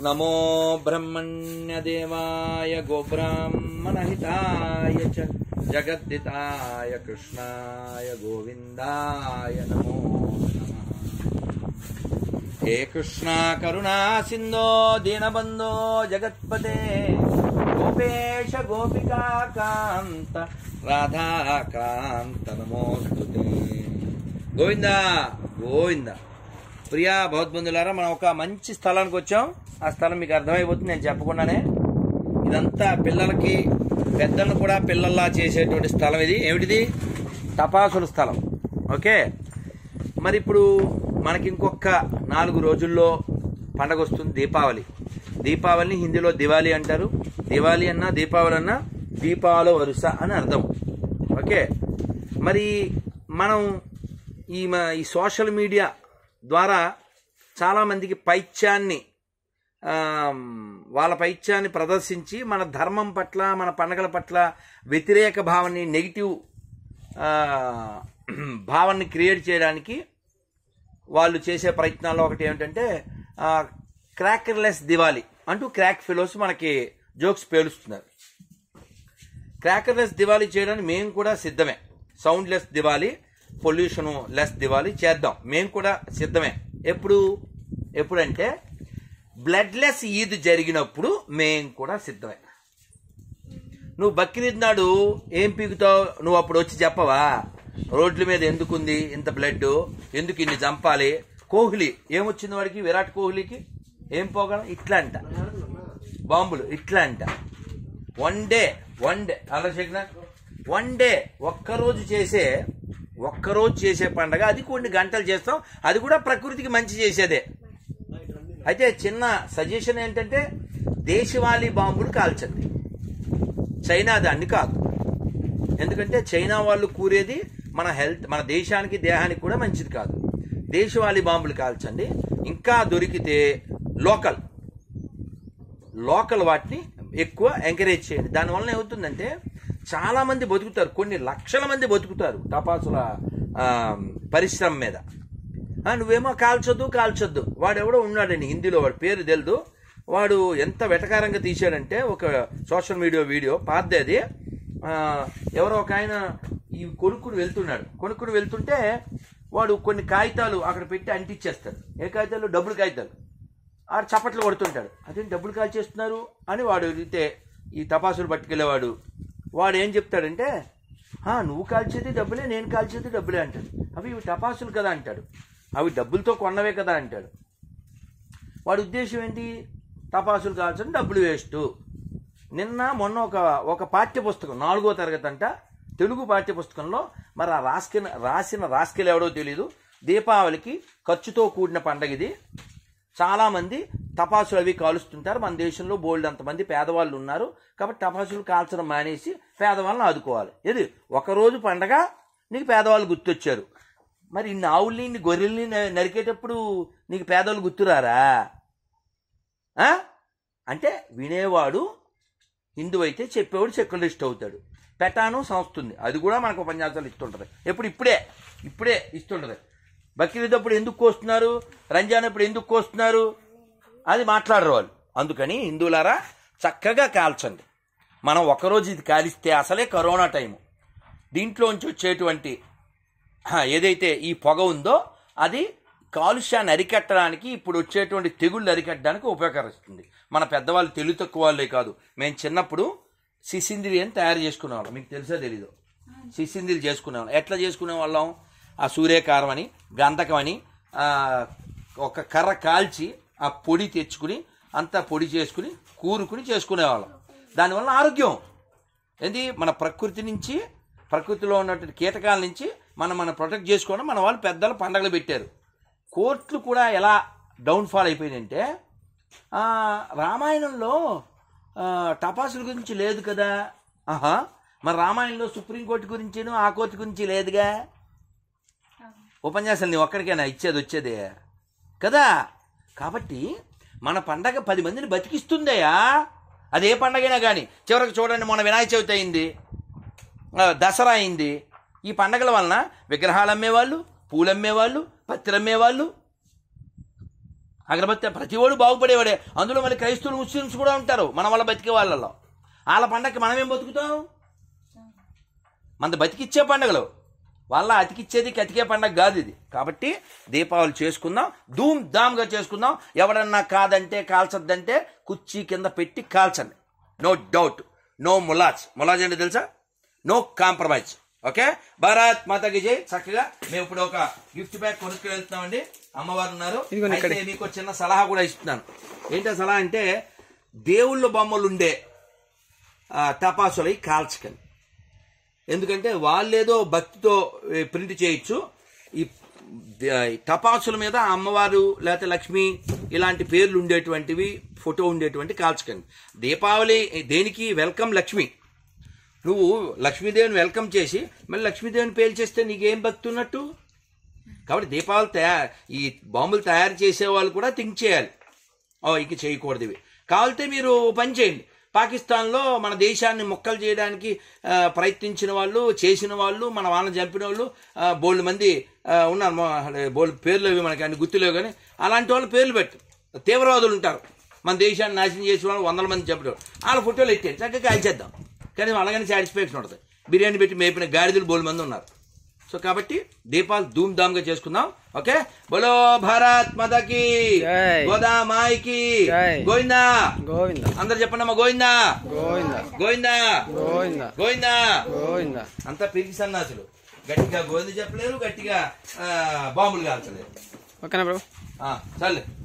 नमो ब्रह्मण्यदेवाय गोब्राह्मणहिताय च जगद्दिताय कृष्णाय गोविन्दाय नमो हे कृष्णा करुणा सिन्धो दीनबन्धो जगत्पते गोपेश गोपिकान्त राधाकान्त नमोऽस्तु ते గోవిందా గోవిందా ప్రియా భగవద్బంధులారా మనం ఒక మంచి స్థలానికి వచ్చాం ఆ స్థలం మీకు అర్థమైపోతుంది నేను చెప్పకుండానే ఇదంతా పిల్లలకి పెద్దలను కూడా పిల్లల్లా చేసేటువంటి స్థలం ఇది ఏమిటిది తపాసుల స్థలం ఓకే మరి ఇప్పుడు మనకి ఇంకొక నాలుగు రోజుల్లో పండగ వస్తుంది దీపావళి దీపావళిని హిందీలో దివాళి అంటారు దివాళి అన్నా దీపావళి అన్నా దీపాల వరుస అని అర్థం ఓకే మరి మనం ఈ ఈ సోషల్ మీడియా ద్వారా చాలామందికి పైత్యాన్ని వాళ్ళ పైత్యాన్ని ప్రదర్శించి మన ధర్మం పట్ల మన పండగల పట్ల వ్యతిరేక భావాన్ని నెగిటివ్ భావాన్ని క్రియేట్ చేయడానికి వాళ్ళు చేసే ప్రయత్నాల్లో ఒకటి ఏమిటంటే క్రాకర్లెస్ దివాలి అంటూ క్రాక్ ఫిలోస్ మనకి జోక్స్ పేలుస్తున్నారు క్రాకర్లెస్ దివాలి చేయడానికి మేము కూడా సిద్ధమే soundless Diwali pollution less Diwali చేద్దాం మేము కూడా సిద్ధమే ఎప్పుడు ఎప్పుడంటే బ్లడ్లెస్ ఈద్ జరిగినప్పుడు మేం కూడా సిద్ధమే నువ్వు బక్రీద్ నాడు ఏం పీకుతావు నువ్వు అప్పుడు వచ్చి చెప్పవా రోడ్ల మీద ఎందుకుంది ఇంత బ్లడ్ ఎందుకు ఇన్ని చంపాలి కోహ్లీ ఏమొచ్చింది వాడికి విరాట్ కోహ్లీకి ఏం పోగలం ఇట్లా అంట బాంబులు ఇట్లా అంట వన్ డే వన్ డే అలా వన్ డే ఒక్కరోజు చేసే ఒక్కరోజు చేసే పండగ అది కొన్ని గంటలు చేస్తాం అది కూడా ప్రకృతికి మంచి చేసేదే అయితే చిన్న సజెషన్ ఏంటంటే దేశవాళీ బాంబులు కాల్చండి చైనా దాన్ని కాదు ఎందుకంటే చైనా వాళ్ళు కూరేది మన హెల్త్ మన దేశానికి దేహానికి కూడా మంచిది కాదు దేశవాళీ బాంబులు కాల్చండి ఇంకా దొరికితే లోకల్ లోకల్ వాటిని ఎక్కువ ఎంకరేజ్ చేయండి దానివల్ల ఏమవుతుందంటే చాలామంది బతుకుతారు కొన్ని లక్షల మంది బతుకుతారు టపాసుల పరిశ్రమ మీద నువ్వేమో కాల్చొద్దు కాల్చొద్దు వాడెవడో ఉన్నాడని హిందీలో వాడు పేరు తెలియదు వాడు ఎంత వెటకారంగా తీశాడంటే ఒక సోషల్ మీడియా వీడియో పాతది ఎవరో ఒక ఆయన ఈ కొనుక్కుని వెళ్తున్నాడు కొనుక్కుని వెళ్తుంటే వాడు కొన్ని కాగితాలు అక్కడ పెట్టి అంటిచ్చేస్తాడు ఏ కాగితాలు డబ్బులు కాగితాలు ఆడు చప్పట్లు కొడుతుంటాడు అదేం డబ్బులు కాల్చేస్తున్నారు అని వాడు అడిగితే ఈ తపాసులు పట్టుకెళ్ళేవాడు వాడు ఏం చెప్తాడంటే నువ్వు కాల్చేది డబ్బులే నేను కాల్చేది డబ్బులే అంటాడు అవి ఇవి టపాసులు కదా అంటాడు అవి డబ్బులతో కొన్నవే కదా అంటాడు వాడి ఉద్దేశం ఏంటి తపాసులు కావాల్సిన డబ్బులు వేస్ట్ నిన్న మొన్న ఒక ఒక పాఠ్యపుస్తకం నాలుగో తరగతి అంట తెలుగు పాఠ్యపుస్తకంలో మరి ఆ రాసుకిన రాసిన రాసుకెళ్ళి ఎవడో తెలియదు దీపావళికి ఖర్చుతో కూడిన పండగ ఇది చాలామంది తపాసులు అవి కాలుస్తుంటారు మన దేశంలో బోల్డ్ అంతమంది పేదవాళ్ళు ఉన్నారు కాబట్టి తపాసులు కాల్చడం మానేసి పేదవాళ్ళని ఆదుకోవాలి ఇది ఒకరోజు పండగ నీకు పేదవాళ్ళు గుర్తొచ్చారు మరి ఇన్ని ఆవుల్ని గొర్రెల్ని నరికేటప్పుడు నీకు పేదోళ్ళు గుర్తురారా అంటే వినేవాడు హిందువు అయితే చెప్పేవాడు ఇష్టం అవుతాడు పెటాను సంస్థ అది కూడా మనకు ఉపన్యాసాలు ఇస్తుంటుంది ఎప్పుడు ఇప్పుడే ఇప్పుడే ఇస్తుంటుంది బక్రీద్ అప్పుడు ఎందుకు కోస్తున్నారు రంజాన్ అప్పుడు ఎందుకు కోస్తున్నారు అది మాట్లాడరు వాళ్ళు అందుకని హిందువులారా చక్కగా కాల్చండి మనం ఒకరోజు ఇది కాలిస్తే అసలే కరోనా టైము దీంట్లోంచి వచ్చేటువంటి ఏదైతే ఈ పొగ ఉందో అది కాలుష్యాన్ని అరికట్టడానికి ఇప్పుడు వచ్చేటువంటి తెగుళ్ళు అరికట్టడానికి ఉపయోగకరిస్తుంది మన పెద్దవాళ్ళు తెలుగు తక్కువ వాళ్ళే కాదు మేము చిన్నప్పుడు సిసింద్రి అని తయారు చేసుకునేవాళ్ళం మీకు తెలుసా తెలీదు సిసిందిలు చేసుకునేవాళ్ళం ఎట్లా చేసుకునే వాళ్ళం ఆ సూర్యకారం అని గంధకం అని ఒక కర్ర కాల్చి ఆ పొడి తెచ్చుకుని అంతా పొడి చేసుకుని కూరుకుని చేసుకునేవాళ్ళం దానివల్ల ఆరోగ్యం ఏంటి మన ప్రకృతి నుంచి ప్రకృతిలో ఉన్నటువంటి కీటకాల నుంచి మనం మనం ప్రొటెక్ట్ చేసుకోవడం మన వాళ్ళు పెద్దలు పండగలు పెట్టారు కోర్టులు కూడా ఎలా డౌన్ఫాల్ అయిపోయిందంటే రామాయణంలో టపాసుల గురించి లేదు కదా ఆహా మరి రామాయణంలో సుప్రీంకోర్టు గురించిను ఆ కోర్టు గురించి లేదుగా ఉపన్యాసం నీ ఒక్కడికైనా ఇచ్చేది వచ్చేదే కదా కాబట్టి మన పండగ పది మందిని బతికిస్తుందయా అదే పండగైనా కానీ చివరికి చూడండి మన వినాయక చవితి అయింది దసరా అయింది ఈ పండగల వలన విగ్రహాలు అమ్మేవాళ్ళు పూలు అమ్మేవాళ్ళు పత్తిలు అమ్మేవాళ్ళు అగరబత్తి ప్రతివాడు బాగుపడేవాడే అందులో మళ్ళీ క్రైస్తవులు ముస్లిమ్స్ కూడా ఉంటారు మన వాళ్ళ బతికే వాళ్ళలో వాళ్ళ పండగకి మనమేం బతుకుతాం మన బతికిచ్చే పండగలు వాళ్ళ అతికిచ్చేది కతికే పండగ కాదు ఇది కాబట్టి దీపావళి చేసుకుందాం ధూమ్ ధామ్గా చేసుకుందాం ఎవడన్నా కాదంటే కాల్చద్దంటే కుర్చీ కింద పెట్టి కాల్చండి నో డౌట్ నో ములాజ్ ములాజ్ అంటే తెలుసా నో కాంప్రమైజ్ ఓకే భారత్ మాత జై చక్కగా మేము ఇప్పుడు ఒక గిఫ్ట్ బ్యాగ్ వెళ్తున్నాం అండి అమ్మవారు ఉన్నారు మీకు చిన్న సలహా కూడా ఇస్తున్నాను ఏంటో సలహా అంటే దేవుళ్ళ బొమ్మలు ఉండే తపాసులై కాల్చకండి ఎందుకంటే వాళ్ళేదో భక్తితో ప్రింట్ చేయొచ్చు ఈ తపాసుల మీద అమ్మవారు లేకపోతే లక్ష్మి ఇలాంటి పేర్లు ఉండేటువంటివి ఫోటో ఉండేటువంటి కాల్చకండి దీపావళి దేనికి వెల్కమ్ లక్ష్మి నువ్వు లక్ష్మీదేవిని వెల్కమ్ చేసి మళ్ళీ లక్ష్మీదేవిని పేల్చేస్తే నీకేం బతున్నట్టు కాబట్టి దీపావళి తయారు ఈ బాంబులు తయారు చేసే వాళ్ళు కూడా థింక్ చేయాలి ఇక చేయకూడదు ఇవి కావాలితే మీరు పని చేయండి పాకిస్తాన్లో మన దేశాన్ని మొక్కలు చేయడానికి ప్రయత్నించిన వాళ్ళు చేసిన వాళ్ళు మన వాళ్ళని చంపిన వాళ్ళు బోల్డ్ మంది ఉన్నారు బోల్డ్ పేర్లు అవి మనకి అన్ని గుర్తులేవు కానీ అలాంటి వాళ్ళు పేర్లు పెట్టు తీవ్రవాదులు ఉంటారు మన దేశాన్ని నాశనం చేసిన వాళ్ళు వందల మంది చంపిన వాళ్ళు వాళ్ళ ఫోటోలు ఎట్టేయండి చక్కగా కాల్చేద్దాం కానీ అలాగనే సాటిస్ఫాక్షన్ ఉండదు బిర్యానీ పెట్టి మేపిన గాడిదలు బోలు మంది ఉన్నారు సో కాబట్టి దీపాలు ధూమ్ ధామ్ గా చేసుకుందాం ఓకే బలో భారత్ మదకి గోదా మాయికి గోవిందా గోవిందా అందరు చెప్పండమ్మా గోవిందా గోవిందా గోవిందా గోవిందా గోవిందా గోవిందా అంతా పిలిచి సన్నాసులు గట్టిగా గోవింద చెప్పలేరు గట్టిగా బాంబులు కాల్చలేరు ఓకేనా బ్రో చల్లే